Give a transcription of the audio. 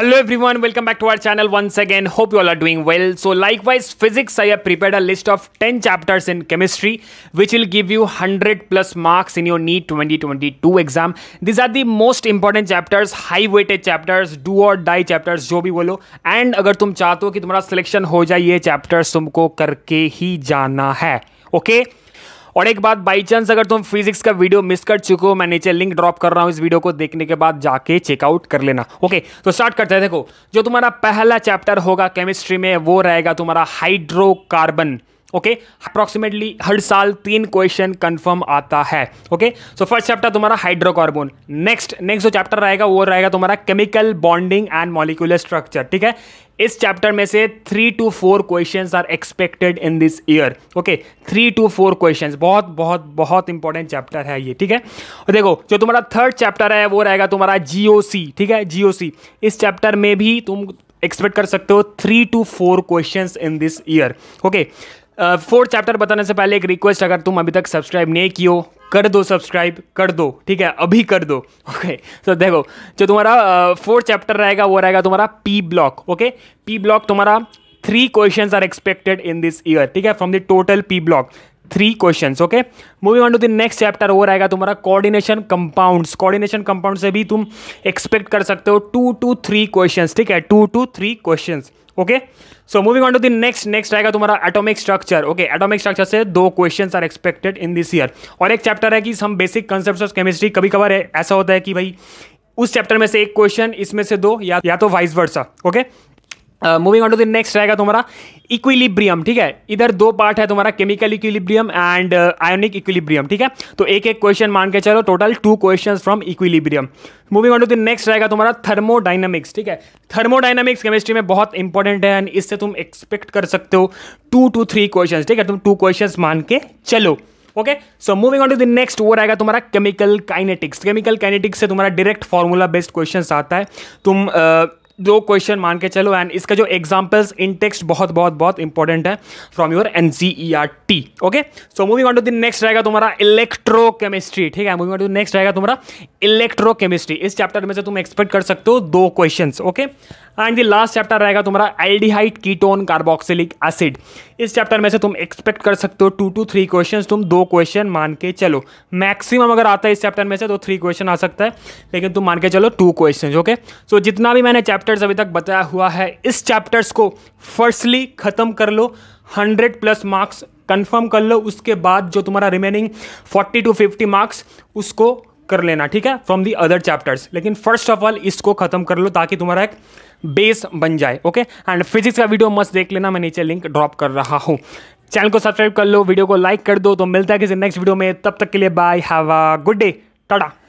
Hello everyone welcome back to our channel once again hope you all are doing well so likewise physics I have prepare a list of ten chapters in chemistry which will give you hundred plus marks in your NEET twenty twenty two exam these are the most important chapters high weighted chapters do or die chapters जो भी बोलो and अगर तुम चाहते हो कि तुम्हारा selection हो जाए ये चैप्टर्स तुमको करके ही जाना है ओके okay? और एक बात बाई चांस अगर तुम फिजिक्स का वीडियो मिस कर चुके हो मैं नीचे लिंक ड्रॉप कर रहा हूँ इस वीडियो को देखने के बाद जाके चेकआउट कर लेना ओके तो स्टार्ट करते हैं देखो जो तुम्हारा पहला चैप्टर होगा केमिस्ट्री में वो रहेगा तुम्हारा हाइड्रोकार्बन ओके अप्रॉक्सीमेटली हर साल तीन क्वेश्चन कंफर्म आता है ओके सो फर्स्ट चैप्टर तुम्हारा हाइड्रोकार्बन नेक्स्ट नेक्स्ट जो चैप्टर रहेगा वो रहेगा तुम्हारा chemical bonding and molecular structure ठीक है इस चैप्टर में से three to four question are expected in this year okay three to four question बहुत बहुत बहुत इंपॉर्टेंट चैप्टर है ये ठीक है और देखो जो तुम्हारा थर्ड चैप्टर है वो रहेगा तुम्हारा जीओसी ठीक है जीओसी इस चैप्टर में भी तुम एक्सपेक्ट कर सकते हो three to four question in this year okay fourth chapter बताने से पहले एक रिक्वेस्ट अगर तुम अभी तक सब्सक्राइब नहीं कियो कर दो सब्सक्राइब कर दो ठीक है अभी कर दो ओके तो देखो जो तुम्हारा फोर्थ चैप्टर रहेगा वो रहेगा तुम्हारा P block okay P block तुम्हारा three question are expected in this year ठीक है from the total P block three question okay moving on to the next chapter वो रहेगा तुम्हारा कोऑर्डिनेशन कंपाउंड्स कोऑर्डिनेशन कंपाउंड से भी तुम एक्सपेक्ट कर सकते हो टू टू थ्री क्वेश्चन ठीक है two to three question okay so moving on to the next next आएगा तुम्हारा atomic structure okay atomic structure से दो question are expected in this year और एक चैप्टर है कि हम बेसिक कंसेप्ट ऑफ केमिस्ट्री कभी कभार ऐसा होता है कि भाई उस चैप्टर में से एक क्वेश्चन इसमें से दो या, या तो vice versa okay okay? Moving on to the next रहेगा तुम्हारा इक्विलिब्रियम ठीक है इधर दो पार्ट है तुम्हारा chemical equilibrium and ionic equilibrium ठीक है तो एक एक क्वेश्चन मान के चलो total two question from equilibrium moving on to the next रहेगा तुम्हारा थर्मोडाइनमिक्स ठीक है थर्मोडाइनमिक्स केमिस्ट्री में बहुत इंपॉर्टेंट है एंड इससे तुम एक्सपेक्ट कर सकते हो टू टू थ्री क्वेश्चन ठीक है तुम टू क्वेश्चन मान के चलो okay so moving on to the next वो रहेगा तुम्हारा केमिकल काइनेटिक्स केमिकल काइनेटिक्स से तुम्हारा डायरेक्ट फॉर्मूला बेस्ड क्वेश्चन आता है तुम uh, दो क्वेश्चन मान के चलो एंड इसका जो एग्जाम्पल्स इन टेक्स्ट बहुत बहुत बहुत इंपॉर्टेंट है from your N C E R T okay so moving on to the next रहेगा तुम्हारा इलेक्ट्रोकेमिस्ट्री ठीक है मूविंग ऑन टू नेक्स्ट रहेगा तुम्हारा इलेक्ट्रोकेमिस्ट्री इस चैप्टर में से तुम एक्सपेक्ट कर सकते हो दो question okay okay? And the last chapter रहेगा तुम्हारा एल्डिहाइड कीटोन कार्बोक्सिलिक एसिड इस चैप्टर में से तुम एक्सपेक्ट कर सकते हो टू टू थ्री क्वेश्चन तुम दो क्वेश्चन मान के चलो मैक्सिमम अगर आता है इस चैप्टर में से तो थ्री क्वेश्चन आ सकता है लेकिन तुम मान के चलो टू क्वेश्चन ओके सो जितना भी मैंने चैप्टर्स अभी तक बताया हुआ है इस चैप्टर्स को फर्स्टली ख़त्म कर लो हंड्रेड प्लस मार्क्स कन्फर्म कर लो उसके बाद जो तुम्हारा remaining forty to fifty marks उसको कर लेना ठीक है फ्रॉम दी अदर चैप्टर्स लेकिन फर्स्ट ऑफ ऑल इसको खत्म कर लो ताकि तुम्हारा एक बेस बन जाए ओके एंड फिजिक्स का वीडियो मस्त देख लेना मैं नीचे लिंक ड्रॉप कर रहा हूँ चैनल को सब्सक्राइब कर लो वीडियो को लाइक कर दो तो मिलता है किसी नेक्स्ट वीडियो में तब तक के लिए bye have a good day Tata